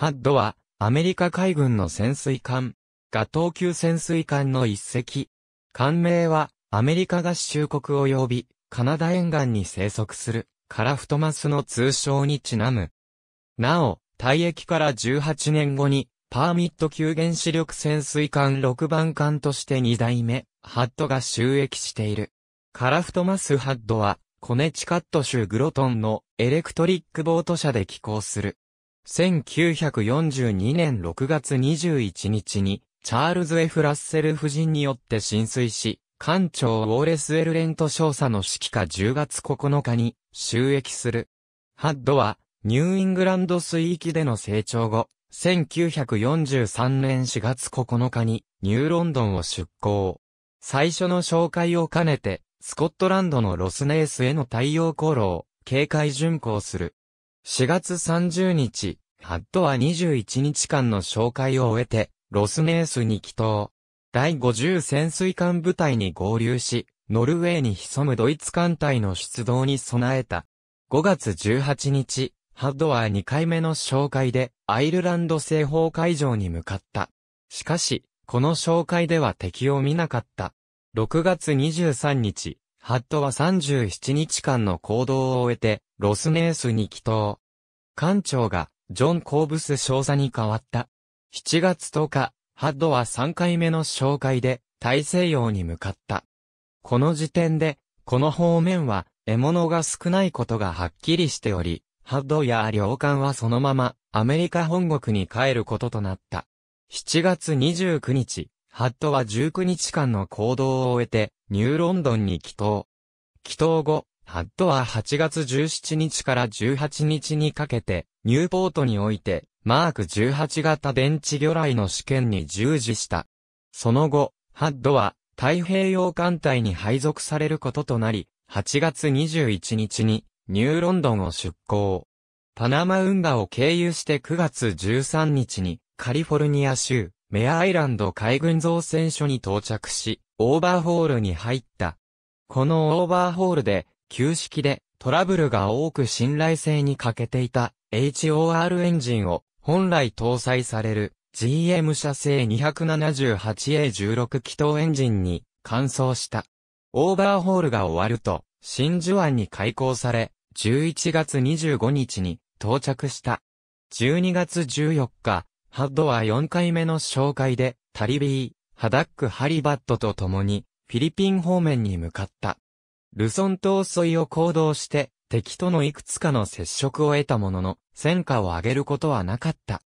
ハッドは、アメリカ海軍の潜水艦、が等級潜水艦の一隻。艦名は、アメリカ合衆国及び、カナダ沿岸に生息する、カラフトマスの通称にちなむ。なお、退役から18年後に、パーミット級原子力潜水艦6番艦として2代目、ハッドが収益している。カラフトマスハッドは、コネチカット州グロトンのエレクトリックボート社で寄港する。1942年6月21日に、チャールズ・ F・ ラッセル夫人によって浸水し、艦長ウォーレス・エルレント少佐の指揮下10月9日に収益する。ハッドは、ニューイングランド水域での成長後、1943年4月9日にニューロンドンを出港。最初の紹介を兼ねて、スコットランドのロスネースへの太陽航路を警戒巡航する。4月30日、ハッドは21日間の紹介を終えて、ロスネースに帰投。第50潜水艦部隊に合流し、ノルウェーに潜むドイツ艦隊の出動に備えた。5月18日、ハッドは2回目の紹介で、アイルランド西方海上に向かった。しかし、この紹介では敵を見なかった。6月23日、ハッドは37日間の行動を終えて、ロスネースに帰島。艦長が、ジョン・コーブス少佐に変わった。7月10日、ハッドは3回目の紹介で、大西洋に向かった。この時点で、この方面は、獲物が少ないことがはっきりしており、ハッドや領艦はそのまま、アメリカ本国に帰ることとなった。7月29日、ハッドは19日間の行動を終えて、ニューロンドンに帰島。帰島後、ハッドは8月17日から18日にかけて、ニューポートにおいて、マーク18型電池魚雷の試験に従事した。その後、ハッドは太平洋艦隊に配属されることとなり、8月21日にニューロンドンを出港。パナマ運河を経由して9月13日にカリフォルニア州メアアイランド海軍造船所に到着し、オーバーホールに入った。このオーバーホールで、旧式でトラブルが多く信頼性に欠けていた HOR エンジンを本来搭載される GM 社製 278A16 気筒エンジンに換装した。オーバーホールが終わると、真珠湾に開港され、11月25日に到着した。12月14日、ハッドは4回目の紹介で、タリビー、ハダック・ハリバットと共に、フィリピン方面に向かった。ルソン島沿いを行動して、敵とのいくつかの接触を得たものの、戦果を上げることはなかった。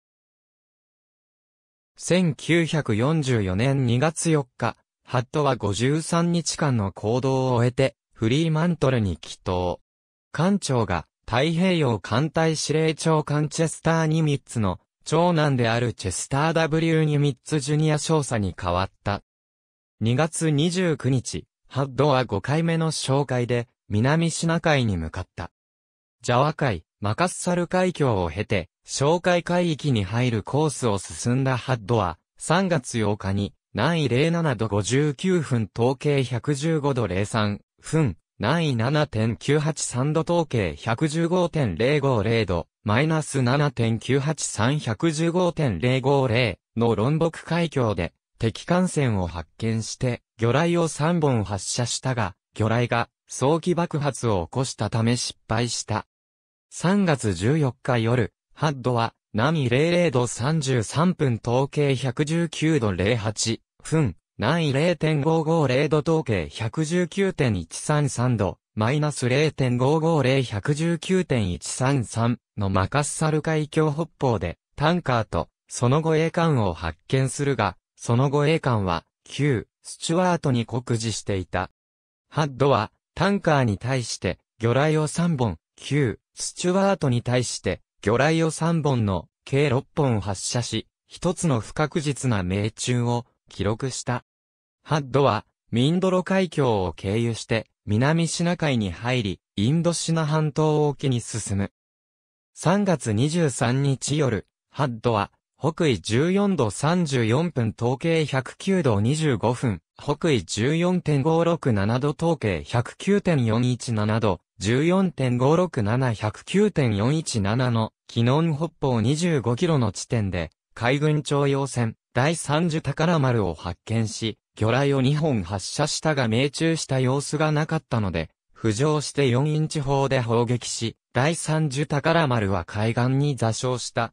1944年2月4日、ハットは53日間の行動を終えて、フリーマントルに帰投。艦長が、太平洋艦隊司令長艦チェスター・ニミッツの長男であるチェスター・ W・ ニュミッツ・ジュニア少佐に変わった。2月29日、ハッドは5回目の紹介で、南シナ海に向かった。ジャワ海、マカッサル海峡を経て、紹介海域に入るコースを進んだハッドは、3月8日に、南緯07度59分統計115度03分、南緯7.983度統計115.050度、マイナス7.98315.050の論北海峡で敵艦船を発見して魚雷を3本発射したが、魚雷が早期爆発を起こしたため失敗した。3月14日夜、ハッドは波00度33分統計119度08分、南緯0.550度統計119.133度、マイナス0.550119.133のマカッサル海峡北方で、タンカーと、その後栄艦を発見するが、その後栄艦は、旧、スチュワートに酷似していた。ハッドは、タンカーに対して、魚雷を3本、旧、スチュワートに対して、魚雷を3本の、計6本発射し、一つの不確実な命中を、記録した。ハッドは、ミンドロ海峡を経由して、南シナ海に入り、インドシナ半島沖に進む。3月23日夜、ハッドは、北緯14度34分統計109度25分、北緯14.567度統計109.417度、14.567109.417の、機能北方25キロの地点で、海軍徴用船、第三樹宝丸を発見し、魚雷を2本発射したが命中した様子がなかったので、浮上して4インチ砲で砲撃し、第三樹宝丸は海岸に座礁した。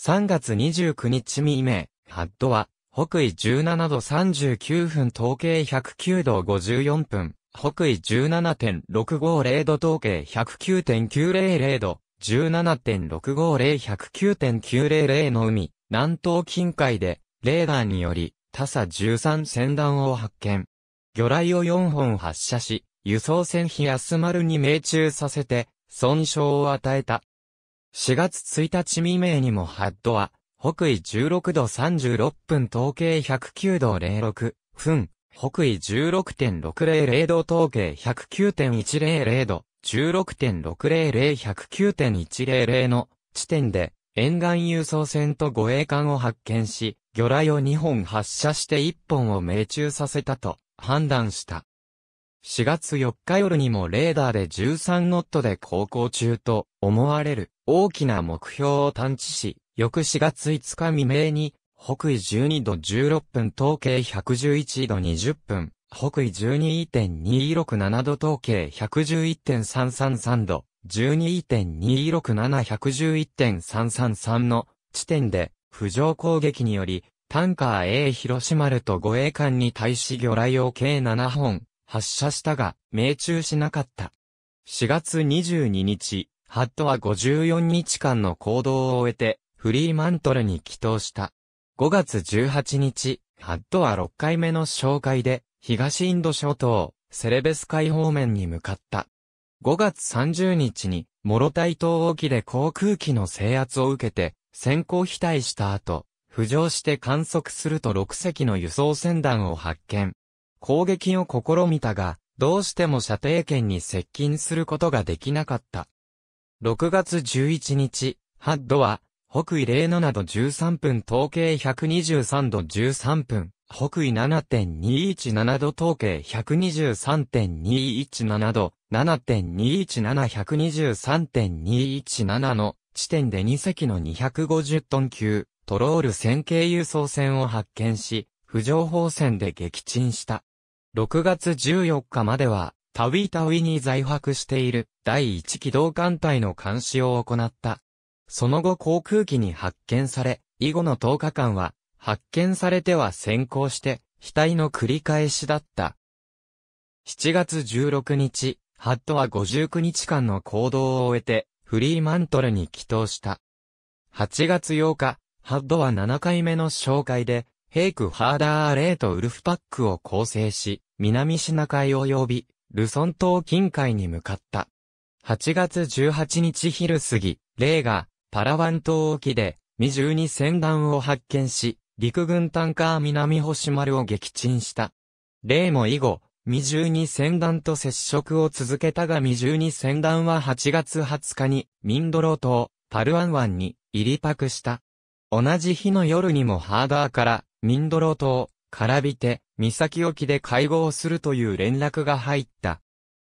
3月29日未明、ハッドは、北緯17度39分統計109度54分、北緯17.650度統計109.900度、17.650109.900の海、南東近海で、レーダーにより、他佐13船団を発見。魚雷を4本発射し、輸送船費安丸に命中させて、損傷を与えた。4月1日未明にもハッドは、北緯16度36分統計109度06分、北緯16.600度統計109.100度、16.600、109.100の地点で沿岸輸送船と護衛艦を発見し、魚雷を2本発射して1本を命中させたと判断した。4月4日夜にもレーダーで13ノットで航行中と思われる大きな目標を探知し、翌4月5日未明に北緯12度16分統計111度20分、北緯12.267度統計111.333度、1 2 2 6 7 1 1 3 3 3の地点で、浮上攻撃により、タンカー A 広島丸と護衛艦に対し魚雷を計7本発射したが、命中しなかった。4月22日、ハットは54日間の行動を終えて、フリーマントルに帰投した。5月18日、ハットは6回目の紹介で、東インド諸島、セレベス海方面に向かった。5月30日に、諸台島沖で航空機の制圧を受けて、先行飛退した後、浮上して観測すると6隻の輸送船団を発見。攻撃を試みたが、どうしても射程圏に接近することができなかった。6月11日、ハッドは、北緯07度13分統計123度13分、北緯7.217度統計123.217度、7.217123.217の地点で2隻の250トン級、トロール線形輸送船を発見し、浮上砲船で撃沈した。6月14日までは、タウィタウィに在泊している第1機動艦隊の監視を行った。その後航空機に発見され、以後の10日間は、発見されては先行して、非体の繰り返しだった。7月16日、ハッドは59日間の行動を終えて、フリーマントルに帰投した。8月8日、ハッドは7回目の紹介で、ヘイク・ハーダー・レーとウルフパックを構成し、南シナ海及び、ルソン島近海に向かった。8月18日昼過ぎ、レイが、パラワン島沖で、未十に船団を発見し、陸軍タンカー南星丸を撃沈した。レイも以後、未十二船団と接触を続けたが未十二船団は8月20日にミンドロ島、パルアン湾に入りパクした。同じ日の夜にもハーダーからミンドロ島、カラビテ、岬沖で会合するという連絡が入った。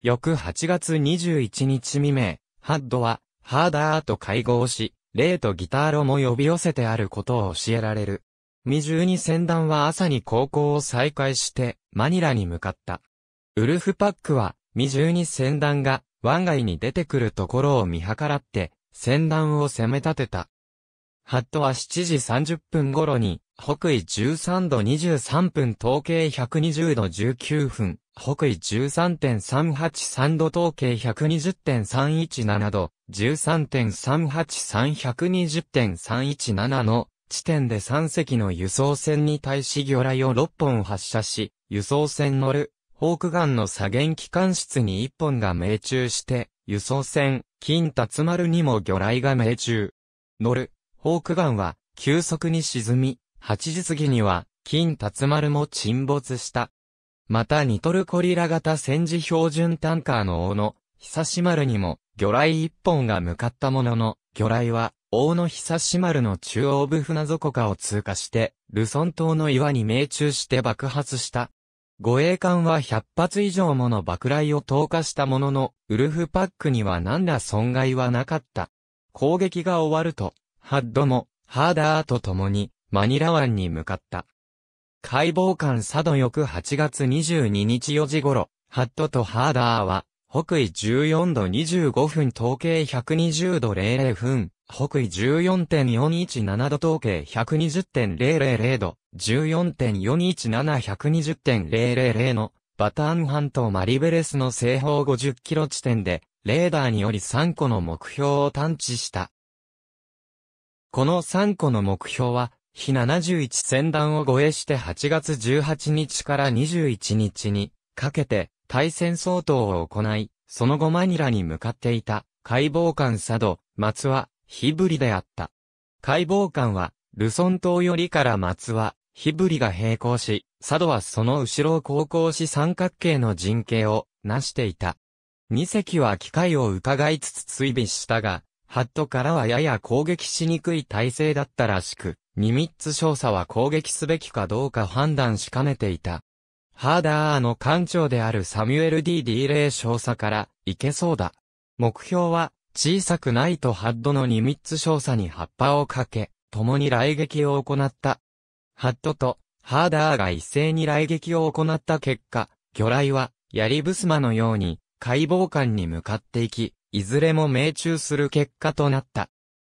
翌8月21日未明、ハッドはハーダーと会合し、レイとギターロも呼び寄せてあることを教えられる。未十二船団は朝に航行を再開して、マニラに向かった。ウルフパックは、未十に船団が湾外に出てくるところを見計らって、船団を攻め立てた。ハットは7時30分頃に、北緯13度23分統計120度19分、北緯13.383度統計120.317度、13.383120.317の地点で3隻の輸送船に対し魚雷を6本発射し、輸送船乗るホークガンの左舷機関室に一本が命中して、輸送船、金達丸にも魚雷が命中。乗る、ホークガンは、急速に沈み、8時過ぎには、金達丸も沈没した。また、ニトルコリラ型戦時標準タンカーの大野、久し丸にも、魚雷一本が向かったものの、魚雷は、大野久し丸の中央部船底下を通過して、ルソン島の岩に命中して爆発した。護衛艦は100発以上もの爆雷を投下したものの、ウルフパックには何ら損害はなかった。攻撃が終わると、ハッドも、ハーダーと共に、マニラ湾に向かった。解剖艦佐渡翌8月22日4時頃、ハッドとハーダーは、北緯14度25分統計120度00分、北緯14.417度統計120.000度、14.417120.000のバターン半島マリベレスの西方50キロ地点で、レーダーにより3個の目標を探知した。この3個の目標は、日71船団を護衛して8月18日から21日にかけて、対戦相当を行い、その後マニラに向かっていた、解剖官佐渡、松は、日ぶりであった。解剖官は、ルソン島よりから松は、日ぶりが並行し、佐渡はその後ろを航行し三角形の陣形を、成していた。二隻は機械を伺いつつ追尾したが、ハットからはやや攻撃しにくい体制だったらしく、二三つ少佐は攻撃すべきかどうか判断しかねていた。ハーダーの艦長であるサミュエル・ D・ ディーレー少佐から、いけそうだ。目標は、小さくないとハッドのニミッツ少佐に葉っぱをかけ、共に雷撃を行った。ハッドと、ハーダーが一斉に雷撃を行った結果、魚雷は、槍ブスマのように、解剖艦に向かっていき、いずれも命中する結果となった。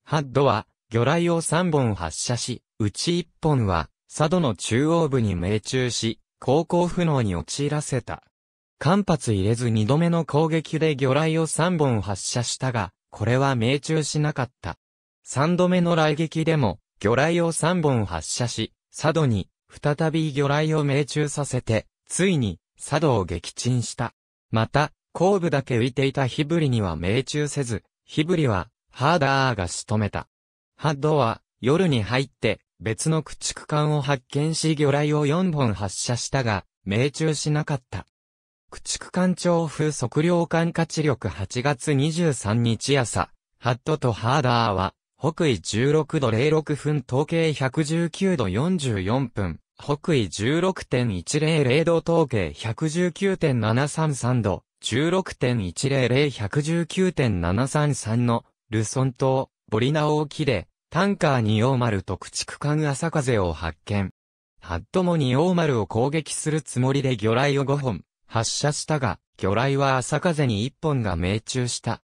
ハッドは、魚雷を3本発射し、うち1本は、佐渡の中央部に命中し、航行不能に陥らせた。間髪入れず二度目の攻撃で魚雷を三本発射したが、これは命中しなかった。三度目の雷撃でも、魚雷を三本発射し、佐渡に、再び魚雷を命中させて、ついに、佐渡を撃沈した。また、後部だけ浮いていたヒブリには命中せず、ヒブリは、ハーダーが仕留めた。ハッドは、夜に入って、別の駆逐艦を発見し魚雷を4本発射したが、命中しなかった。駆逐艦長風測量艦価値力8月23日朝、ハットとハーダーは、北緯16度06分統計119度44分、北緯16.100度統計119.733度、16.100、119.733の、ルソン島、ボリナ沖で、タンカーに大丸と駆逐艦朝風を発見。ハッドもに大丸を攻撃するつもりで魚雷を5本発射したが、魚雷は朝風に1本が命中した。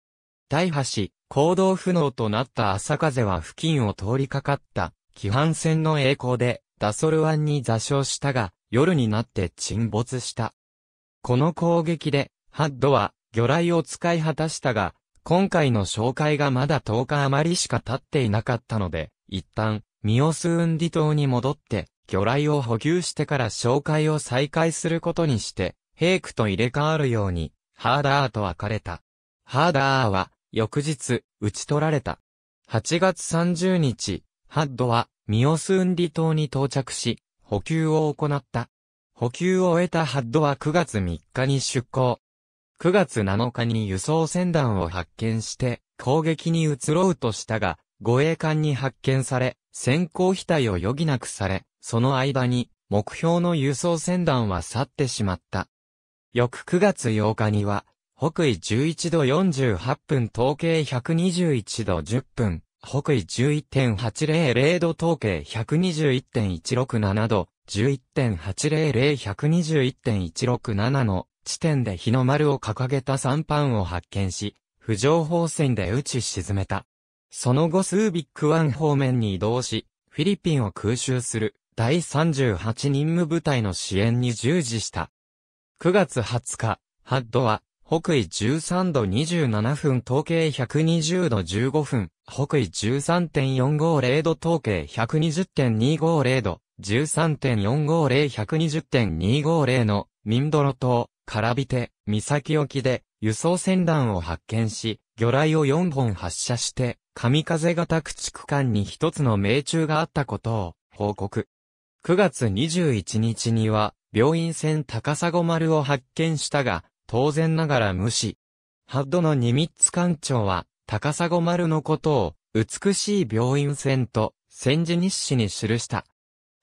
大破し、行動不能となった朝風は付近を通りかかった、規範船の栄光で、ダソル湾に座礁したが、夜になって沈没した。この攻撃で、ハッドは魚雷を使い果たしたが、今回の紹介がまだ10日余りしか経っていなかったので、一旦、ミオスウンディ島に戻って、魚雷を補給してから紹介を再開することにして、ヘイクと入れ替わるように、ハーダーと別れた。ハーダーは、翌日、打ち取られた。8月30日、ハッドは、ミオスウンディ島に到着し、補給を行った。補給を終えたハッドは9月3日に出港。9月7日に輸送船団を発見して、攻撃に移ろうとしたが、護衛艦に発見され、先行被隊を余儀なくされ、その間に、目標の輸送船団は去ってしまった。翌9月8日には、北緯11度48分統計121度10分、北緯11.800度統計121.167度、11.800、121.167の地点で日の丸を掲げたパンを発見し、浮上方戦で撃ち沈めた。その後スービック湾方面に移動し、フィリピンを空襲する第38任務部隊の支援に従事した。9月20日、ハッドは、北緯13度27分統計120度15分、北緯13.450度統計120.250度、13.450120.250のミンドロ島、からびて、岬沖で、輸送船団を発見し、魚雷を4本発射して、神風型駆逐艦に一つの命中があったことを報告。9月21日には、病院船高砂丸を発見したが、当然ながら無視。ハッドのニミッツ艦長は、高砂丸のことを、美しい病院船と、戦時日誌に記した。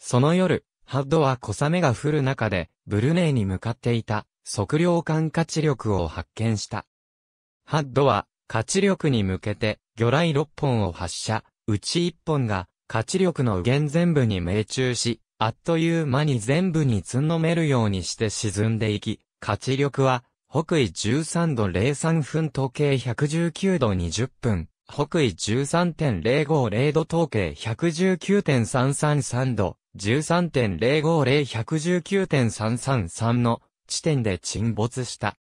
その夜、ハッドは小雨が降る中で、ブルネイに向かっていた。測量艦価値力を発見した。ハッドは、価値力に向けて、魚雷6本を発射、うち1本が、価値力の源全部に命中し、あっという間に全部につんのめるようにして沈んでいき、価値力は、北緯13度03分時計119度20分、北緯13.050度統計119.333度、13.050119.333の地点で沈没した。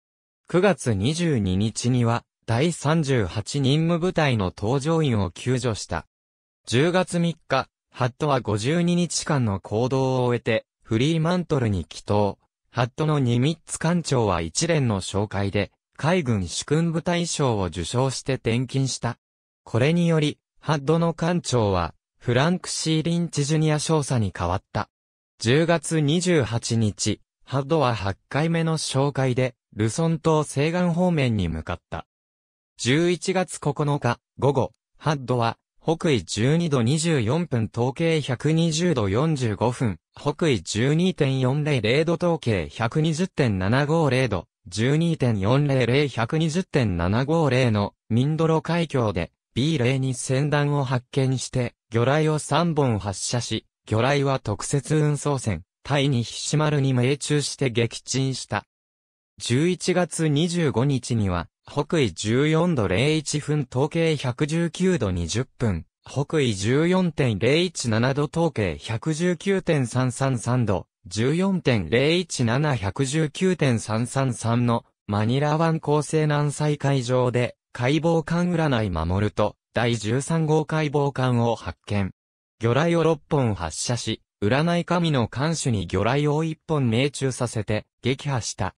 9月22日には、第38任務部隊の搭乗員を救助した。10月3日、ハットは52日間の行動を終えて、フリーマントルに帰投。ハットのニミッツ艦長は一連の紹介で、海軍主君部隊賞を受賞して転勤した。これにより、ハットの艦長は、フランク・シー・リンチ・ジュニア少佐に変わった。10月28日、ハッドは8回目の紹介で、ルソン島西岸方面に向かった。11月9日、午後、ハッドは、北緯12度24分統計120度45分、北緯12.400度統計120.750度、12.400-120.750のミンドロ海峡で B0 に船団を発見して魚雷を3本発射し、魚雷は特設運送船イにまるに命中して撃沈した。11月25日には、北緯14度01分統計119度20分、北緯14.017度統計119.333度、14.017119.333のマニラ湾構成南西海上で解剖艦占い守ると第13号解剖艦を発見。魚雷を6本発射し、占い神の監守に魚雷を一本命中させて撃破した。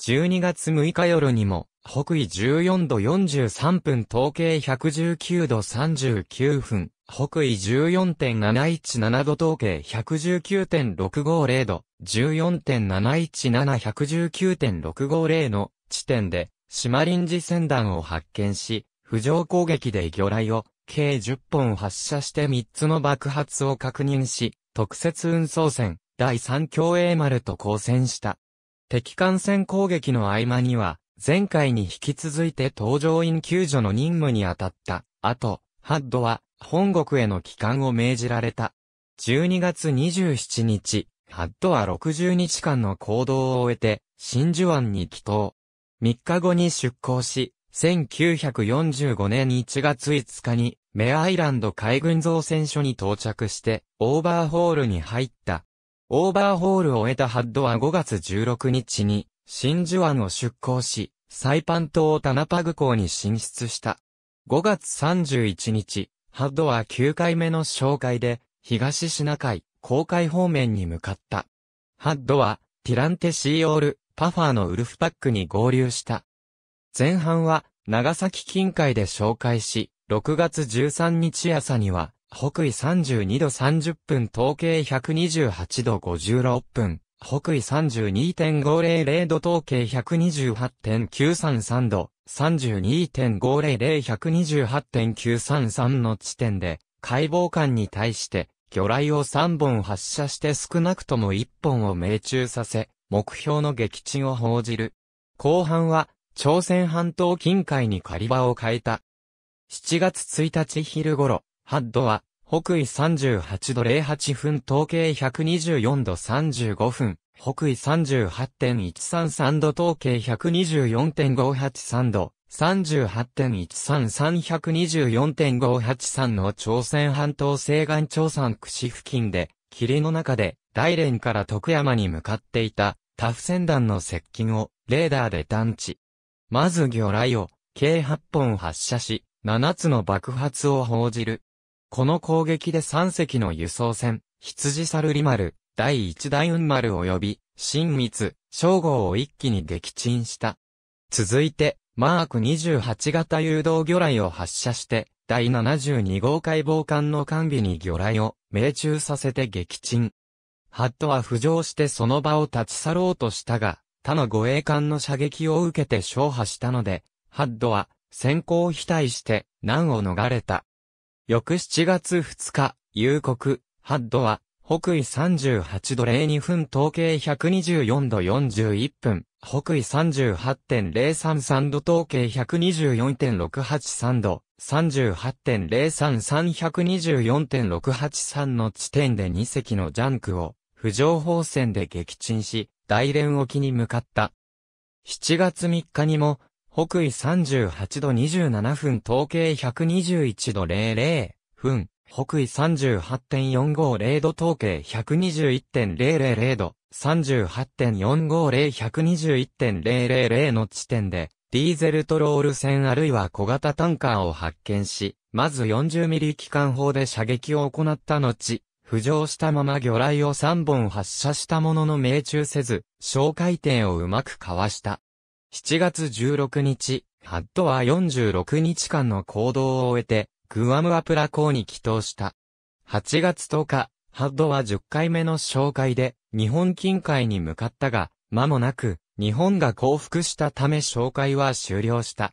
12月6日夜にも、北緯14度43分統計119度39分、北緯14.717度統計119.650度、14.717119.650の地点で、島林寺船団を発見し、浮上攻撃で魚雷を計10本発射して3つの爆発を確認し、特設運送船、第三協栄丸と交戦した。敵艦船攻撃の合間には、前回に引き続いて搭乗員救助の任務に当たった。あと、ハッドは、本国への帰還を命じられた。12月27日、ハッドは60日間の行動を終えて、真珠湾に帰島。3日後に出港し、1945年1月5日にメアイランド海軍造船所に到着して、オーバーホールに入った。オーバーホールを終えたハッドは5月16日に、真珠湾を出港し、サイパン島タナパグ港に進出した。5月31日、ハッドは9回目の紹介で、東シナ海、航海方面に向かった。ハッドは、ティランテシーオール、パファーのウルフパックに合流した。前半は、長崎近海で紹介し、6月13日朝には、北緯32度30分統計128度56分、北緯32.500度統計128.933度、32.500128.933の地点で、解剖官に対して、魚雷を3本発射して少なくとも1本を命中させ、目標の撃沈を報じる。後半は、朝鮮半島近海に狩り場を変えた。7月1日昼頃、ハッドは、北緯38度08分東経124度35分、北緯38.133度東経124.583度、38.133124.583の朝鮮半島西岸朝山串付近で、霧の中で、大連から徳山に向かっていた、タフ船団の接近を、レーダーで探知。まず魚雷を、計8本発射し、7つの爆発を報じる。この攻撃で3隻の輸送船、羊猿リマル、第1大雲丸及び、新密、称号を一気に撃沈した。続いて、マーク28型誘導魚雷を発射して、第72号解剖艦の完備に魚雷を命中させて撃沈。ハットは浮上してその場を立ち去ろうとしたが、他の護衛艦の射撃を受けて勝破したので、ハッドは先行を非対して難を逃れた。翌7月2日、夕刻、ハッドは、北緯38度02分統計124度41分、北緯38.033度統計124.683度、38.033124.683の地点で2隻のジャンクを、浮上方戦で撃沈し、大連沖に向かった。7月3日にも、北緯38度27分統計121度00分、北緯38.450度統計121.000度、38.450121.000の地点で、ディーゼルトロール船あるいは小型タンカーを発見し、まず40ミリ機関砲で射撃を行った後、浮上したまま魚雷を3本発射したものの命中せず、小回転をうまくかわした。7月16日、ハッドは46日間の行動を終えて、グアムアプラ港に帰投した。8月10日、ハッドは10回目の紹介で、日本近海に向かったが、間もなく、日本が降伏したため紹介は終了した。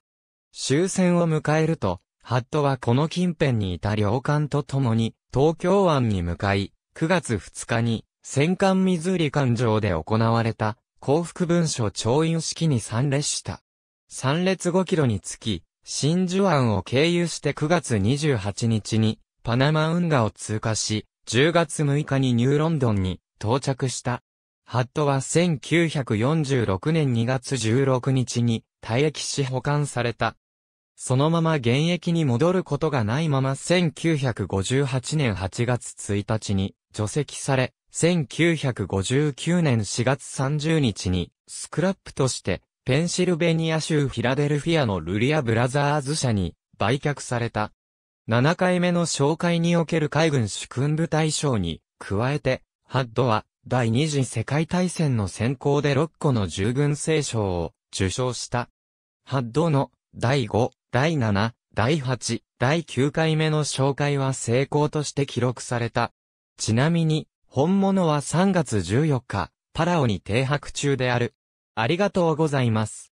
終戦を迎えると、ハットはこの近辺にいた領艦と共に、東京湾に向かい、9月2日に、戦艦ミズーリ艦上で行われた、幸福文書調印式に参列した。参列5キロにつき、真珠湾を経由して9月28日にパナマ運河を通過し、10月6日にニューロンドンに到着した。ハットは1946年2月16日に退役し保管された。そのまま現役に戻ることがないまま1958年8月1日に除籍され、1959年4月30日に、スクラップとして、ペンシルベニア州フィラデルフィアのルリア・ブラザーズ社に売却された。7回目の紹介における海軍主君部隊賞に、加えて、ハッドは、第二次世界大戦の先行で6個の従軍聖賞を受賞した。ハッドの第5、第7、第8、第9回目の紹介は成功として記録された。ちなみに、本物は3月14日、パラオに停泊中である。ありがとうございます。